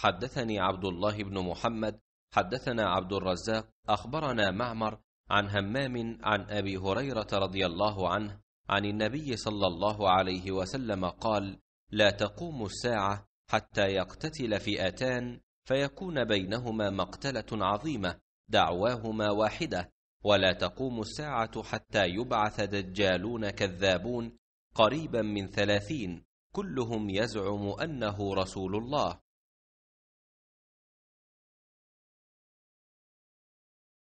حدثني عبد الله بن محمد حدثنا عبد الرزاق اخبرنا معمر عن همام عن ابي هريره رضي الله عنه عن النبي صلى الله عليه وسلم قال لا تقوم الساعه حتى يقتتل فئتان فيكون بينهما مقتله عظيمه دعواهما واحده ولا تقوم الساعه حتى يبعث دجالون كذابون قريبا من ثلاثين كلهم يزعم انه رسول الله